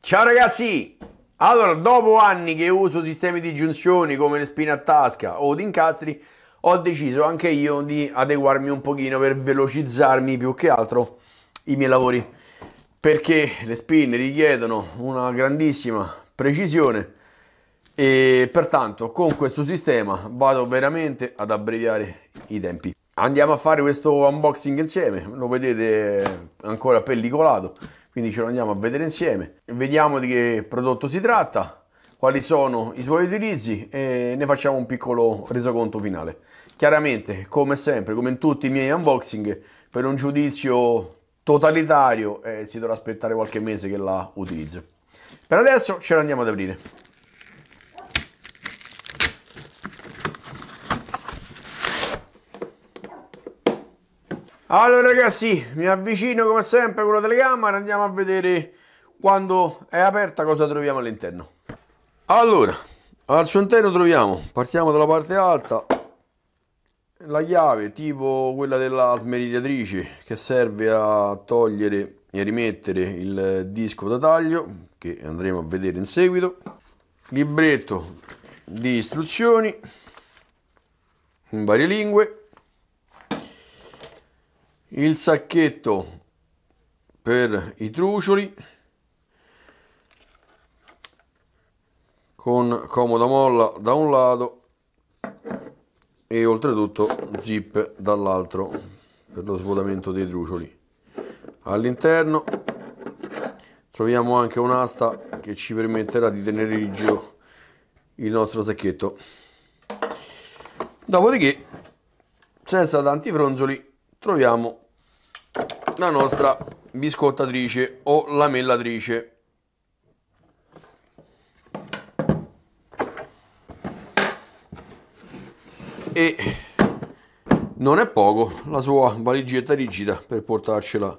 Ciao ragazzi! Allora, dopo anni che uso sistemi di giunzioni come le spine a tasca o di incastri, ho deciso anche io di adeguarmi un pochino per velocizzarmi più che altro i miei lavori, perché le spine richiedono una grandissima precisione e pertanto con questo sistema vado veramente ad abbreviare i tempi. Andiamo a fare questo unboxing insieme, lo vedete ancora pellicolato quindi ce lo andiamo a vedere insieme vediamo di che prodotto si tratta quali sono i suoi utilizzi e ne facciamo un piccolo resoconto finale chiaramente come sempre come in tutti i miei unboxing per un giudizio totalitario eh, si dovrà aspettare qualche mese che la utilizzo per adesso ce l'andiamo ad aprire Allora ragazzi, mi avvicino come sempre con la telecamera, andiamo a vedere quando è aperta cosa troviamo all'interno. Allora, al suo interno troviamo, partiamo dalla parte alta, la chiave tipo quella della smerigliatrice che serve a togliere e rimettere il disco da taglio che andremo a vedere in seguito libretto di istruzioni in varie lingue il sacchetto per i trucioli con comoda molla da un lato e oltretutto zip dall'altro per lo svuotamento dei trucioli all'interno troviamo anche un'asta che ci permetterà di tenere rigido il nostro sacchetto dopodiché senza tanti fronzoli troviamo la nostra biscottatrice o lamellatrice. E non è poco la sua valigetta rigida per portarcela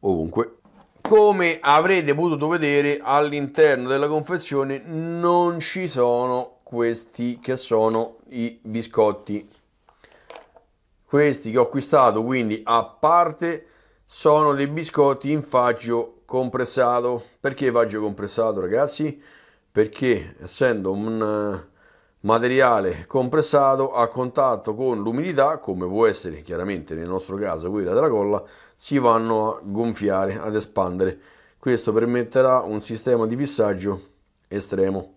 ovunque. Come avrete potuto vedere all'interno della confezione non ci sono questi che sono i biscotti questi che ho acquistato quindi a parte sono dei biscotti in faggio compressato. Perché faggio compressato ragazzi? Perché essendo un eh, materiale compressato a contatto con l'umidità, come può essere chiaramente nel nostro caso quella della colla, si vanno a gonfiare, ad espandere. Questo permetterà un sistema di fissaggio estremo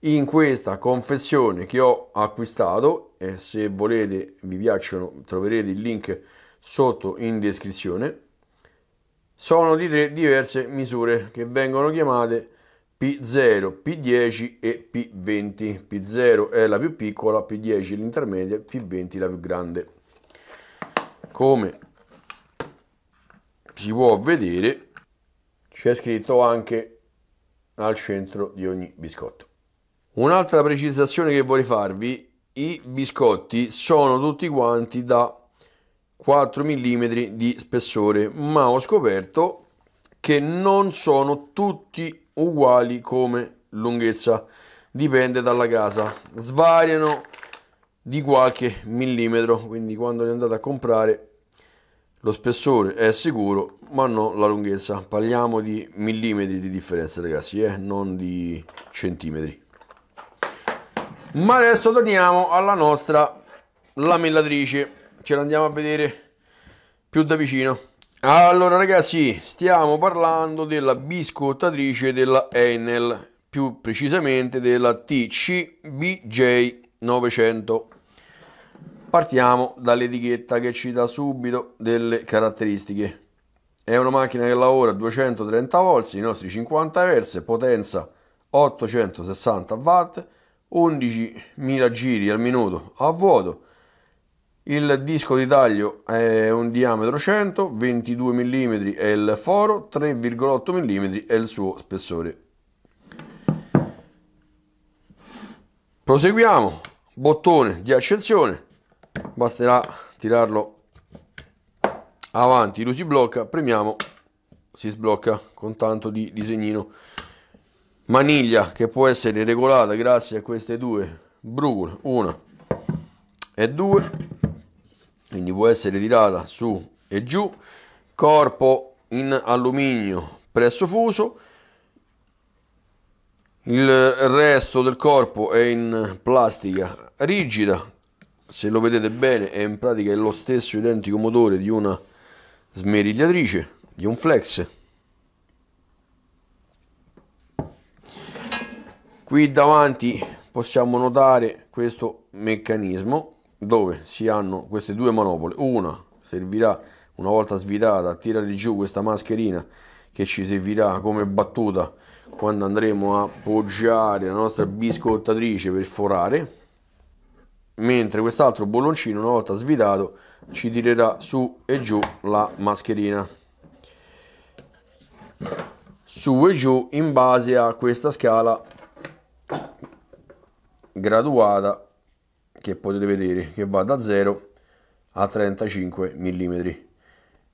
in questa confezione che ho acquistato e se volete vi piacciono troverete il link sotto in descrizione sono di tre diverse misure che vengono chiamate P0, P10 e P20 P0 è la più piccola, P10 l'intermedia, P20 la più grande come si può vedere c'è scritto anche al centro di ogni biscotto Un'altra precisazione che vorrei farvi, i biscotti sono tutti quanti da 4 mm di spessore, ma ho scoperto che non sono tutti uguali come lunghezza, dipende dalla casa, svariano di qualche millimetro, quindi quando li andate a comprare lo spessore è sicuro, ma non la lunghezza. Parliamo di millimetri di differenza, ragazzi, eh? non di centimetri. Ma adesso torniamo alla nostra lamellatrice. Ce l'andiamo a vedere più da vicino. Allora ragazzi, stiamo parlando della biscottatrice della Enel, più precisamente della TCBJ 900. Partiamo dall'etichetta che ci dà subito delle caratteristiche. È una macchina che lavora a 230 volts, i nostri 50 Hz, potenza 860 watt, 11.000 giri al minuto a vuoto il disco di taglio è un diametro 100 22 mm è il foro 3,8 mm è il suo spessore proseguiamo bottone di accensione basterà tirarlo avanti lui si blocca premiamo si sblocca con tanto di disegnino maniglia che può essere regolata grazie a queste due brugole, una e due, quindi può essere tirata su e giù, corpo in alluminio presso fuso il resto del corpo è in plastica rigida, se lo vedete bene è in pratica lo stesso identico motore di una smerigliatrice, di un flex, qui davanti possiamo notare questo meccanismo dove si hanno queste due manopole una servirà una volta svitata a tirare giù questa mascherina che ci servirà come battuta quando andremo a poggiare la nostra biscottatrice per forare mentre quest'altro bolloncino una volta svitato ci tirerà su e giù la mascherina su e giù in base a questa scala graduata che potete vedere che va da 0 a 35 mm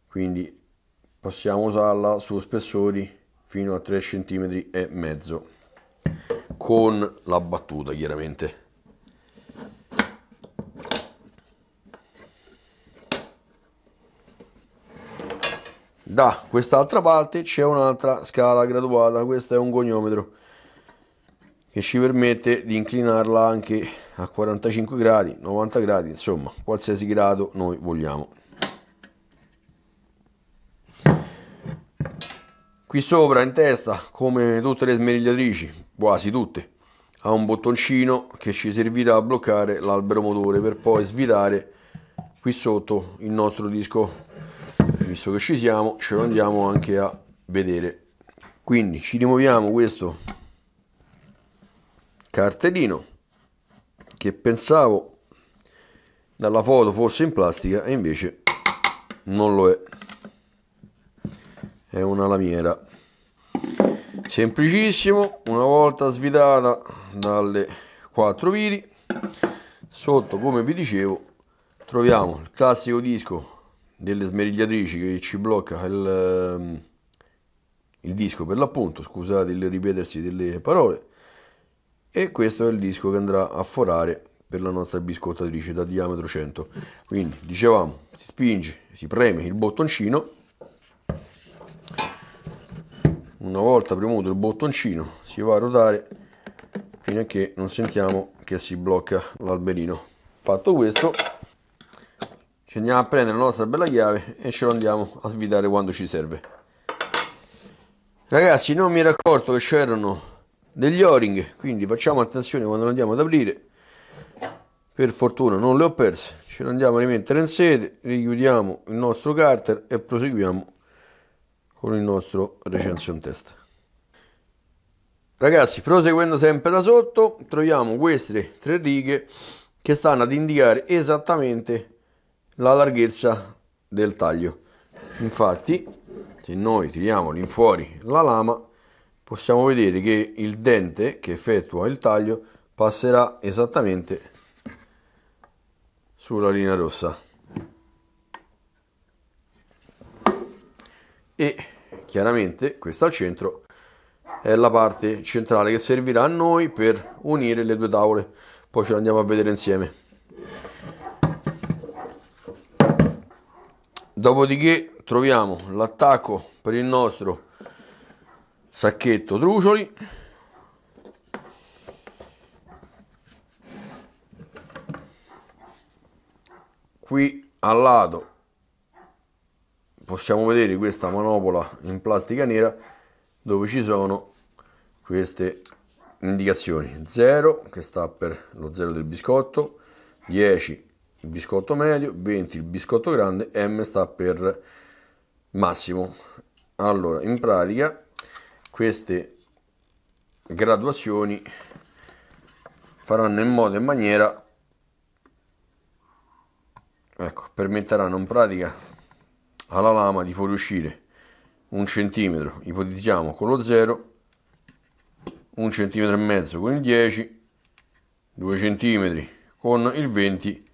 quindi possiamo usarla su spessori fino a 3 cm e mezzo con la battuta chiaramente da quest'altra parte c'è un'altra scala graduata questo è un goniometro che ci permette di inclinarla anche a 45 gradi, 90 gradi, insomma, qualsiasi grado noi vogliamo. Qui sopra in testa, come tutte le smerigliatrici, quasi tutte, ha un bottoncino che ci servirà a bloccare l'albero motore per poi svitare qui sotto il nostro disco. Visto che ci siamo, ce lo andiamo anche a vedere. Quindi ci rimuoviamo questo cartellino che pensavo dalla foto fosse in plastica e invece non lo è è una lamiera semplicissimo una volta svitata dalle quattro viti sotto come vi dicevo troviamo il classico disco delle smerigliatrici che ci blocca il, ehm, il disco per l'appunto scusate il ripetersi delle parole e questo è il disco che andrà a forare per la nostra biscottatrice da diametro 100 quindi dicevamo si spinge si preme il bottoncino una volta premuto il bottoncino si va a ruotare fino a che non sentiamo che si blocca l'alberino fatto questo ci andiamo a prendere la nostra bella chiave e ce lo andiamo a svitare quando ci serve ragazzi non mi ero accorto che c'erano degli O-ring, quindi facciamo attenzione quando lo andiamo ad aprire. Per fortuna non le ho perse, ce le andiamo a rimettere in sede, richiudiamo il nostro carter e proseguiamo con il nostro recension test. Ragazzi, proseguendo sempre da sotto, troviamo queste tre righe che stanno ad indicare esattamente la larghezza del taglio. Infatti, se noi tiriamo lì fuori la lama, possiamo vedere che il dente che effettua il taglio passerà esattamente sulla linea rossa e chiaramente questa al centro è la parte centrale che servirà a noi per unire le due tavole poi ce le andiamo a vedere insieme dopodiché troviamo l'attacco per il nostro sacchetto trucioli qui al lato possiamo vedere questa manopola in plastica nera dove ci sono queste indicazioni 0 che sta per lo 0 del biscotto 10 il biscotto medio 20 il biscotto grande m sta per massimo allora in pratica queste graduazioni faranno in modo e maniera ecco, permetteranno in pratica alla lama di fuoriuscire un centimetro ipotizziamo con lo 0 un centimetro e mezzo con il 10 2 centimetri con il 20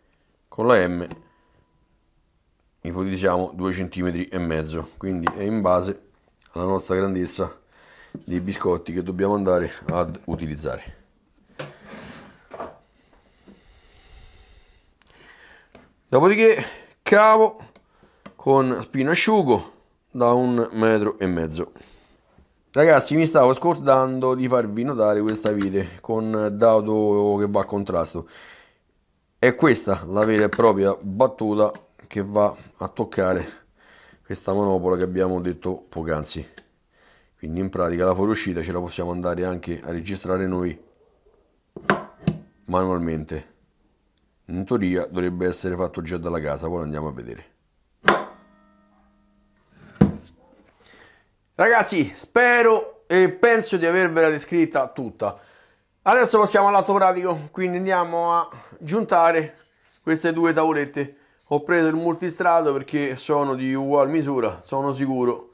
con la M ipotizziamo 2 centimetri e mezzo quindi è in base alla nostra grandezza dei biscotti che dobbiamo andare ad utilizzare dopodiché cavo con spino asciugo da un metro e mezzo ragazzi mi stavo scordando di farvi notare questa vite con dado che va a contrasto è questa la vera e propria battuta che va a toccare questa manopola che abbiamo detto poc'anzi quindi in pratica la fuoriuscita ce la possiamo andare anche a registrare noi manualmente in teoria dovrebbe essere fatto già dalla casa poi andiamo a vedere ragazzi spero e penso di avervela descritta tutta adesso passiamo all'atto pratico quindi andiamo a giuntare queste due tavolette ho preso il multistrato perché sono di uguale misura sono sicuro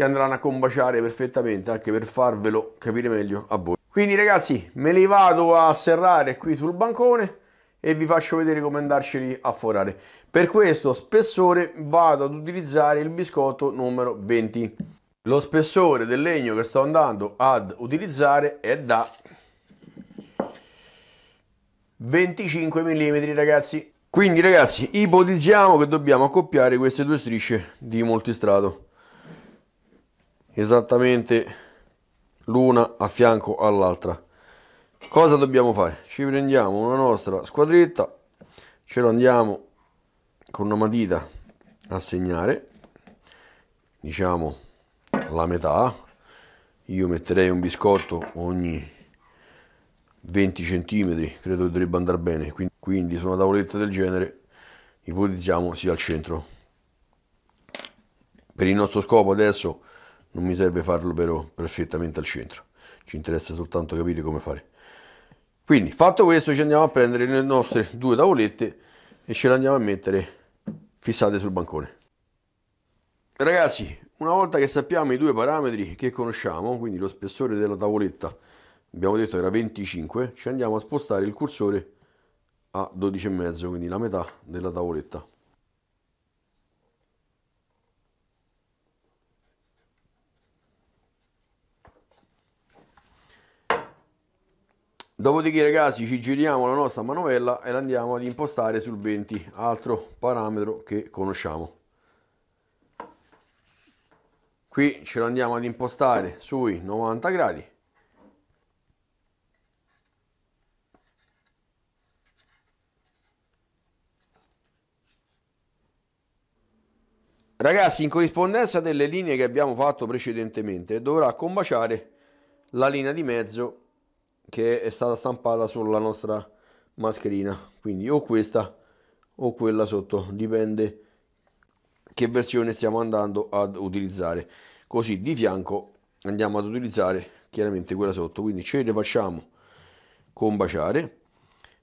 che andranno a combaciare perfettamente anche per farvelo capire meglio a voi. Quindi ragazzi me li vado a serrare qui sul bancone e vi faccio vedere come andarceli a forare. Per questo spessore vado ad utilizzare il biscotto numero 20. Lo spessore del legno che sto andando ad utilizzare è da 25 mm ragazzi. Quindi ragazzi ipotizziamo che dobbiamo accoppiare queste due strisce di multistrato esattamente l'una a fianco all'altra cosa dobbiamo fare ci prendiamo una nostra squadretta ce la andiamo con una matita a segnare diciamo la metà io metterei un biscotto ogni 20 centimetri credo che dovrebbe andare bene quindi, quindi su una tavoletta del genere ipotizziamo sia al centro per il nostro scopo adesso non mi serve farlo però perfettamente al centro, ci interessa soltanto capire come fare. Quindi fatto questo ci andiamo a prendere le nostre due tavolette e ce le andiamo a mettere fissate sul bancone. Ragazzi, una volta che sappiamo i due parametri che conosciamo, quindi lo spessore della tavoletta, abbiamo detto era 25, ci andiamo a spostare il cursore a 12,5, quindi la metà della tavoletta. Dopodiché ragazzi ci giriamo la nostra manovella e la andiamo ad impostare sul 20, altro parametro che conosciamo. Qui ce lo andiamo ad impostare sui 90 gradi. Ragazzi, in corrispondenza delle linee che abbiamo fatto precedentemente, dovrà combaciare la linea di mezzo che è stata stampata sulla nostra mascherina quindi o questa o quella sotto dipende che versione stiamo andando ad utilizzare così di fianco andiamo ad utilizzare chiaramente quella sotto quindi ce le facciamo combaciare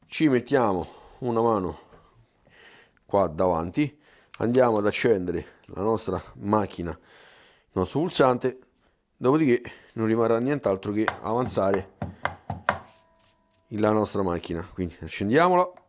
ci mettiamo una mano qua davanti andiamo ad accendere la nostra macchina il nostro pulsante dopodiché non rimarrà nient'altro che avanzare la nostra macchina quindi accendiamolo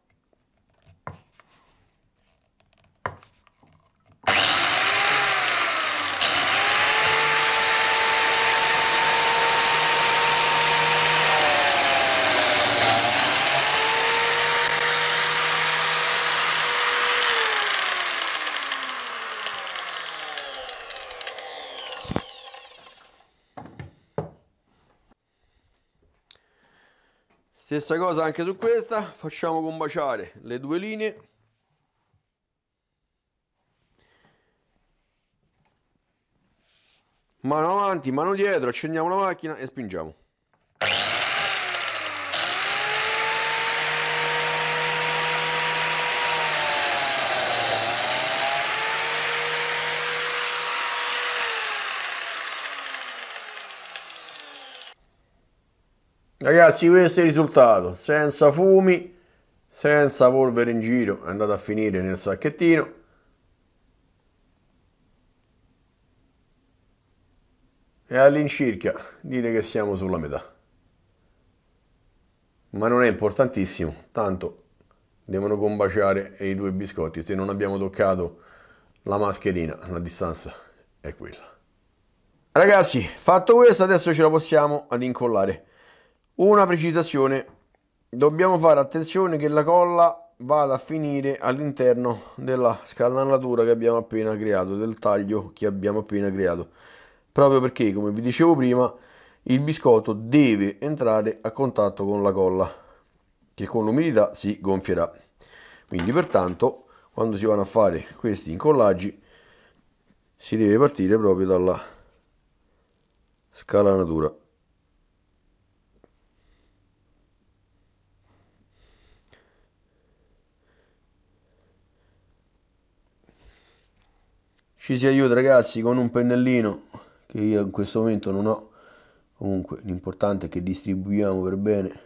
Stessa cosa anche su questa, facciamo combaciare le due linee. Mano avanti, mano dietro, accendiamo la macchina e spingiamo. Ragazzi, questo è il risultato, senza fumi, senza polvere in giro, è andato a finire nel sacchettino. E all'incirca dire che siamo sulla metà. Ma non è importantissimo, tanto devono combaciare i due biscotti, se non abbiamo toccato la mascherina, la distanza è quella. Ragazzi, fatto questo, adesso ce la possiamo ad incollare. Una precisazione, dobbiamo fare attenzione che la colla vada a finire all'interno della scanalatura che abbiamo appena creato, del taglio che abbiamo appena creato, proprio perché, come vi dicevo prima, il biscotto deve entrare a contatto con la colla, che con l'umidità si gonfierà. Quindi pertanto, quando si vanno a fare questi incollaggi, si deve partire proprio dalla scalanatura. ci si aiuta ragazzi con un pennellino che io in questo momento non ho comunque l'importante è che distribuiamo per bene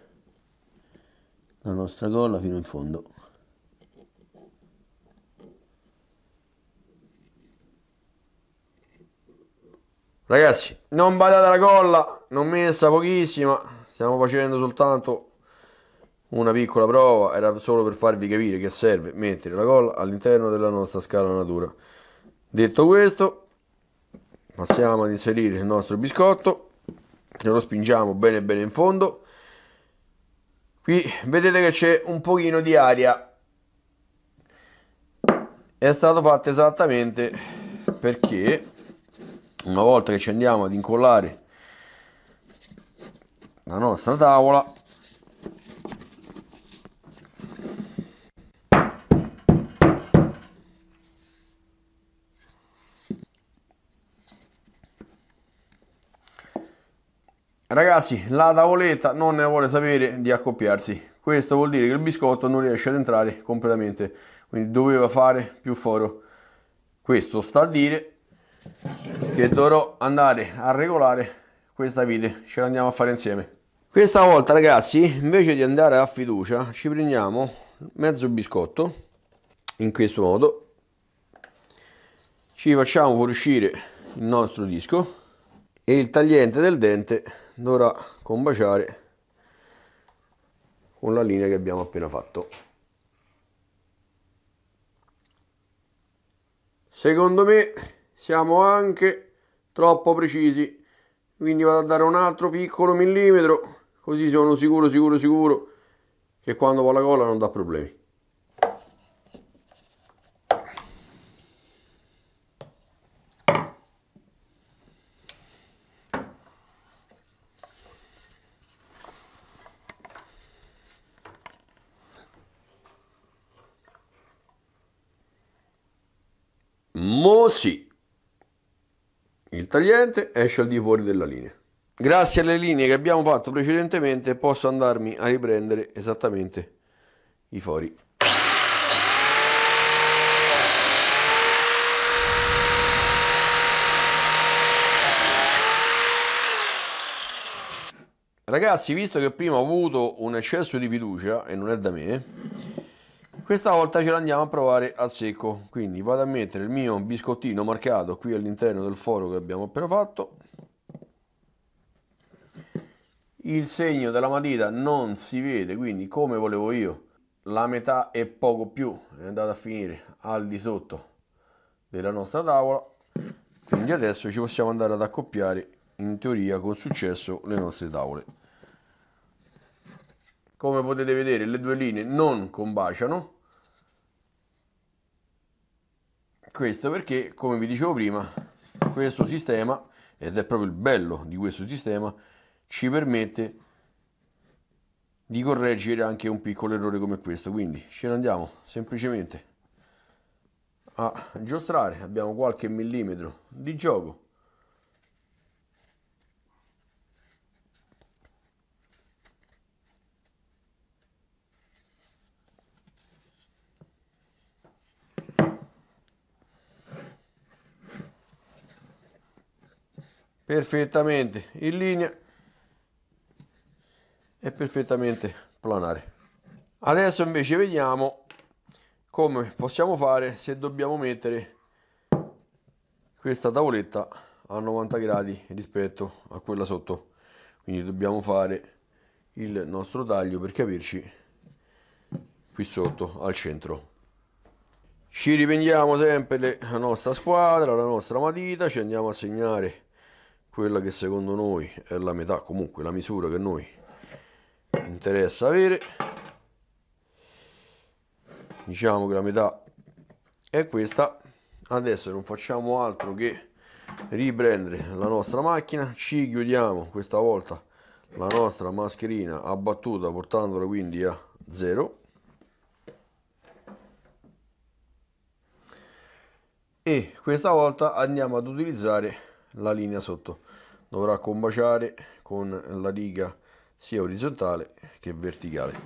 la nostra colla fino in fondo ragazzi non badate alla colla non messa pochissima stiamo facendo soltanto una piccola prova era solo per farvi capire che serve mettere la colla all'interno della nostra scala natura Detto questo, passiamo ad inserire il nostro biscotto e lo spingiamo bene bene in fondo. Qui vedete che c'è un pochino di aria. È stato fatto esattamente perché una volta che ci andiamo ad incollare la nostra tavola Ragazzi, la tavoletta non ne vuole sapere di accoppiarsi. Questo vuol dire che il biscotto non riesce ad entrare completamente, quindi doveva fare più foro. Questo sta a dire che dovrò andare a regolare questa vite, ce l'andiamo a fare insieme. Questa volta ragazzi, invece di andare a fiducia, ci prendiamo mezzo biscotto, in questo modo. Ci facciamo fuoriuscire il nostro disco e il tagliente del dente dovrà combaciare con la linea che abbiamo appena fatto. Secondo me siamo anche troppo precisi, quindi vado a dare un altro piccolo millimetro, così sono sicuro, sicuro, sicuro che quando va la colla non dà problemi. il tagliente, esce al di fuori della linea. Grazie alle linee che abbiamo fatto precedentemente posso andarmi a riprendere esattamente i fori. Ragazzi, visto che prima ho avuto un eccesso di fiducia, e non è da me, questa volta ce l'andiamo a provare a secco, quindi vado a mettere il mio biscottino marcato qui all'interno del foro che abbiamo appena fatto. Il segno della matita non si vede, quindi come volevo io, la metà e poco più è andata a finire al di sotto della nostra tavola. Quindi adesso ci possiamo andare ad accoppiare in teoria con successo le nostre tavole. Come potete vedere le due linee non combaciano, Questo perché, come vi dicevo prima, questo sistema, ed è proprio il bello di questo sistema, ci permette di correggere anche un piccolo errore come questo. Quindi ce ne andiamo semplicemente a giostrare, abbiamo qualche millimetro di gioco perfettamente in linea e perfettamente planare adesso invece vediamo come possiamo fare se dobbiamo mettere questa tavoletta a 90 gradi rispetto a quella sotto quindi dobbiamo fare il nostro taglio per capirci qui sotto al centro ci riprendiamo sempre la nostra squadra la nostra matita ci andiamo a segnare quella che secondo noi è la metà, comunque la misura che noi interessa avere. Diciamo che la metà è questa. Adesso non facciamo altro che riprendere la nostra macchina, ci chiudiamo questa volta la nostra mascherina abbattuta portandola quindi a zero. e questa volta andiamo ad utilizzare la linea sotto dovrà combaciare con la riga sia orizzontale che verticale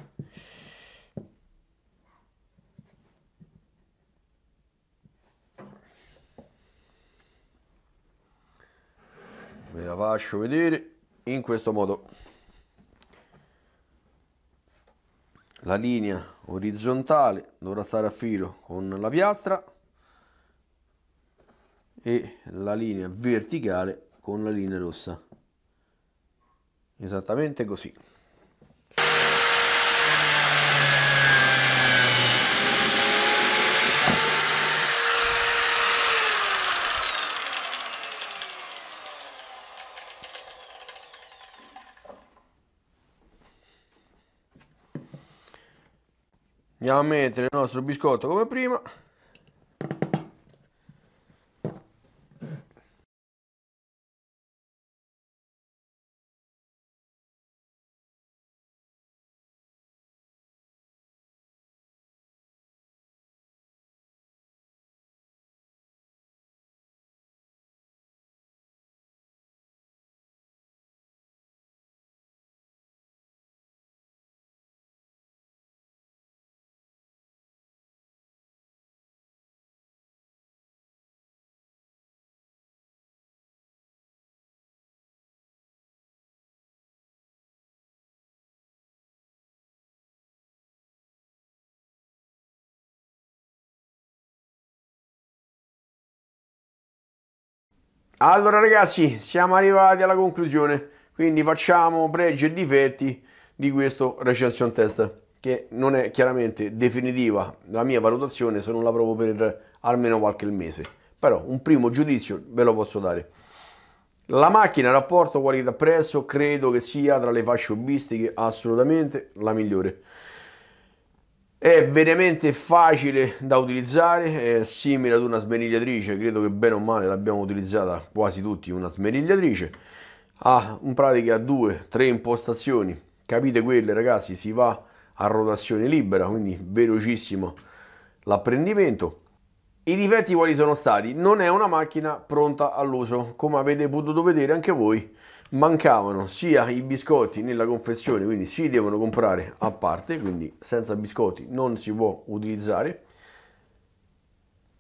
ve la faccio vedere in questo modo la linea orizzontale dovrà stare a filo con la piastra e la linea verticale con la linea rossa esattamente così andiamo a mettere il nostro biscotto come prima Allora ragazzi, siamo arrivati alla conclusione, quindi facciamo pregi e difetti di questo recension test, che non è chiaramente definitiva la mia valutazione se non la provo per almeno qualche mese, però un primo giudizio ve lo posso dare. La macchina rapporto qualità prezzo credo che sia tra le fasce hobbistiche assolutamente la migliore. È veramente facile da utilizzare, è simile ad una smerigliatrice, credo che bene o male l'abbiamo utilizzata quasi tutti una smerigliatrice. Ha in pratica due, tre impostazioni, capite quelle ragazzi, si va a rotazione libera, quindi velocissimo l'apprendimento. I difetti quali sono stati? Non è una macchina pronta all'uso, come avete potuto vedere anche voi mancavano sia i biscotti nella confezione, quindi si devono comprare a parte, quindi senza biscotti non si può utilizzare.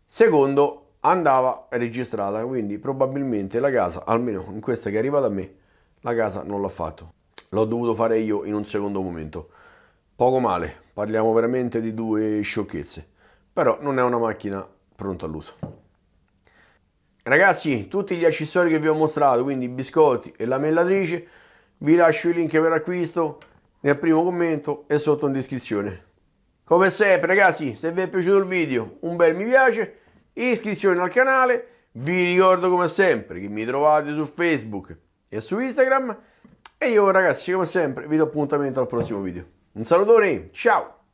Secondo, andava registrata, quindi probabilmente la casa, almeno in questa che è arrivata a me, la casa non l'ha fatto. L'ho dovuto fare io in un secondo momento. Poco male, parliamo veramente di due sciocchezze, però non è una macchina pronta all'uso. Ragazzi, tutti gli accessori che vi ho mostrato, quindi biscotti e la mellatrice vi lascio il link per acquisto nel primo commento e sotto in descrizione. Come sempre ragazzi, se vi è piaciuto il video, un bel mi piace, iscrizione al canale, vi ricordo come sempre che mi trovate su Facebook e su Instagram e io ragazzi come sempre vi do appuntamento al prossimo video. Un salutone, ciao!